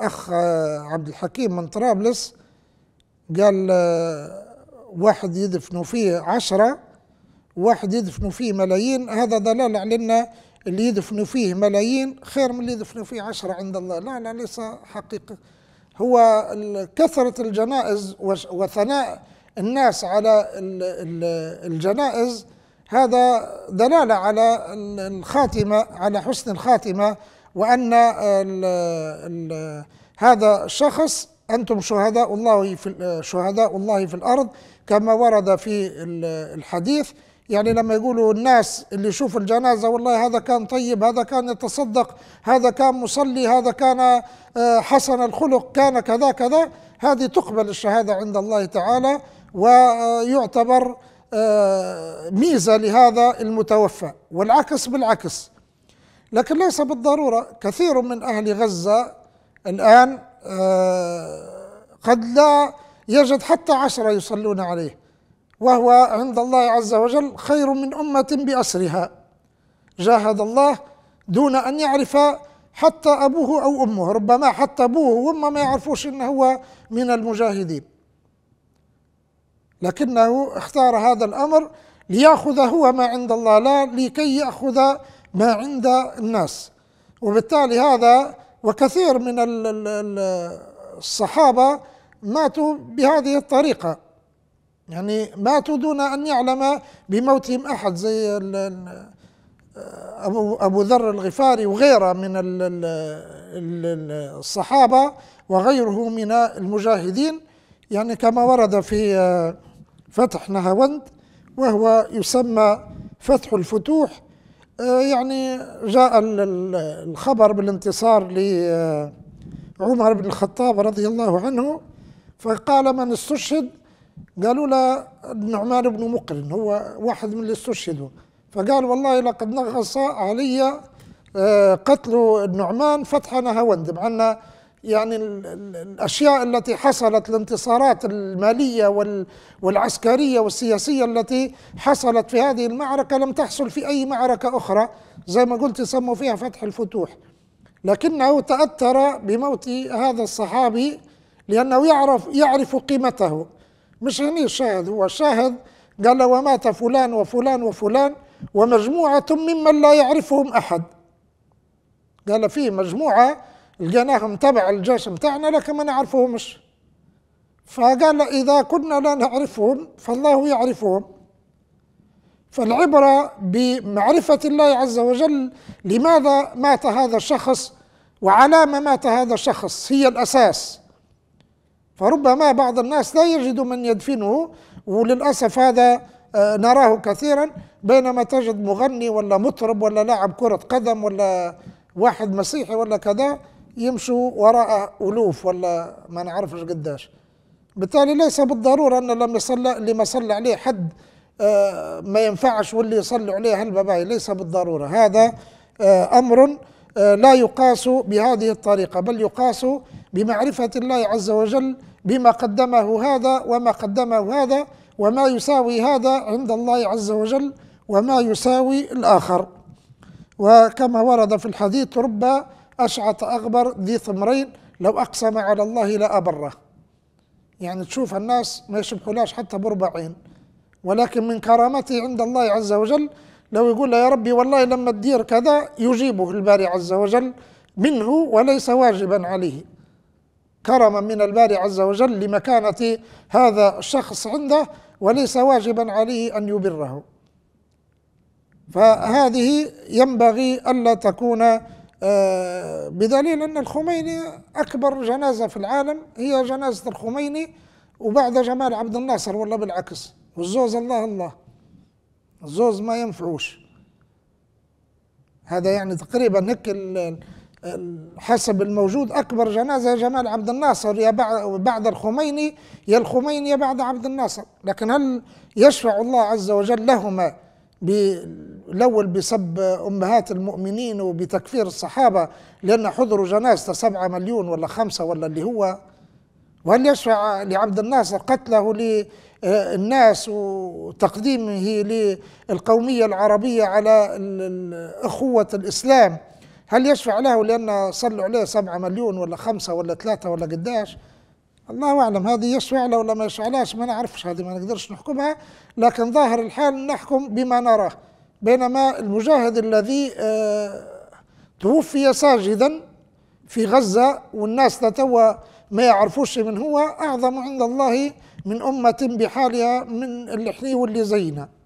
الاخ آه، عبد الحكيم من طرابلس قال آه، واحد يدفنوا فيه عشرة واحد يدفنوا فيه ملايين هذا دلال على ان اللي يدفنوا فيه ملايين خير من اللي يدفنوا فيه عشرة عند الله لا لا ليس حقيقة هو كثرة الجنائز وثناء الناس على الجنائز هذا دلالة على الخاتمة على حسن الخاتمة وأن الـ الـ هذا الشخص أنتم شهداء الله في شهداء الله في الأرض كما ورد في الحديث يعني لما يقولوا الناس اللي يشوف الجنازة والله هذا كان طيب هذا كان يتصدق هذا كان مصلي هذا كان آه، حسن الخلق كان كذا كذا هذه تقبل الشهادة عند الله تعالى ويعتبر آه، ميزة لهذا المتوفى والعكس بالعكس لكن ليس بالضرورة كثير من أهل غزة الآن آه، قد لا يجد حتى عشرة يصلون عليه وهو عند الله عز وجل خير من أمة بأسرها جاهد الله دون أن يعرف حتى أبوه أو أمه ربما حتى أبوه وأمه ما يعرفوش أنه هو من المجاهدين لكنه اختار هذا الأمر ليأخذ هو ما عند الله لا لكي يأخذ ما عند الناس وبالتالي هذا وكثير من الصحابة ماتوا بهذه الطريقة يعني ماتوا دون أن يعلم بموتهم أحد زي أبو, أبو ذر الغفاري وغيره من الصحابة وغيره من المجاهدين يعني كما ورد في فتح نهاوند وهو يسمى فتح الفتوح آه، يعني جاء الخبر بالانتصار لعمر آه، بن الخطاب رضي الله عنه فقال من استشهد قالوا له النعمان بن مقرن هو واحد من اللي استشهدوا فقال والله لقد نغص علي آه، قتل النعمان فتح نهاوند مع أن يعني الاشياء التي حصلت الانتصارات الماليه والعسكريه والسياسيه التي حصلت في هذه المعركه لم تحصل في اي معركه اخرى زي ما قلت سموا فيها فتح الفتوح لكنه تاثر بموت هذا الصحابي لانه يعرف يعرف قيمته مش هني الشاهد هو الشاهد قال ومات فلان وفلان وفلان ومجموعه ممن لا يعرفهم احد قال فيه مجموعه لقيناهم تبع الجيش بتاعنا لكن ما نعرفهمش فقال إذا كنا لا نعرفهم فالله يعرفهم فالعبرة بمعرفة الله عز وجل لماذا مات هذا الشخص وعلى ما مات هذا الشخص هي الأساس فربما بعض الناس لا يجد من يدفنه وللأسف هذا آه، نراه كثيرا بينما تجد مغني ولا مطرب ولا لاعب كرة قدم ولا واحد مسيحي ولا كذا يمشوا وراء ألوف ولا ما نعرفش قداش بالتالي ليس بالضرورة أن لم يصلى اللي ما صلى عليه حد آه، ما ينفعش واللي يصلوا عليه هالبباي ليس بالضرورة هذا آه، أمر آه، لا يقاس بهذه الطريقة بل يقاس بمعرفة الله عز وجل بما قدمه هذا وما قدمه هذا وما يساوي هذا عند الله عز وجل وما يساوي الآخر وكما ورد في الحديث رب أشعث أغبر ذي ثمرين لو أقسم على الله لأبره يعني تشوف الناس ما يشبحولاش حتى بربعين ولكن من كرامته عند الله عز وجل لو يقول له يا ربي والله لما تدير كذا يجيبه الباري عز وجل منه وليس واجبا عليه كرما من الباري عز وجل لمكانة هذا الشخص عنده وليس واجبا عليه أن يبره فهذه ينبغي ألا تكون آه، بدليل أن الخميني أكبر جنازة في العالم هي جنازة الخميني وبعد جمال عبد الناصر ولا بالعكس والزوز الله الله الزوز ما ينفعوش هذا يعني تقريبا هيك حسب الموجود اكبر جنازه جمال عبد الناصر يا بعد الخميني يا الخميني يا بعد عبد الناصر لكن هل يشفع الله عز وجل لهما الأول بسب أمهات المؤمنين وبتكفير الصحابة لأن حضروا جنازته سبعة مليون ولا خمسة ولا اللي هو وهل يشفع لعبد الناصر قتله للناس آه، وتقديمه للقومية العربية على أخوة الإسلام هل يشفع له لأن صلوا عليه سبعة مليون ولا خمسة ولا ثلاثة ولا قداش الله اعلم هذه يشفع ولا ما يشفعلاش ما نعرفش هذه ما نقدرش نحكمها لكن ظاهر الحال نحكم بما نراه بينما المجاهد الذي آه، توفي ساجدا في غزة والناس توا ما يعرفوش من هو أعظم عند الله من أمة بحالها من اللي واللي زينا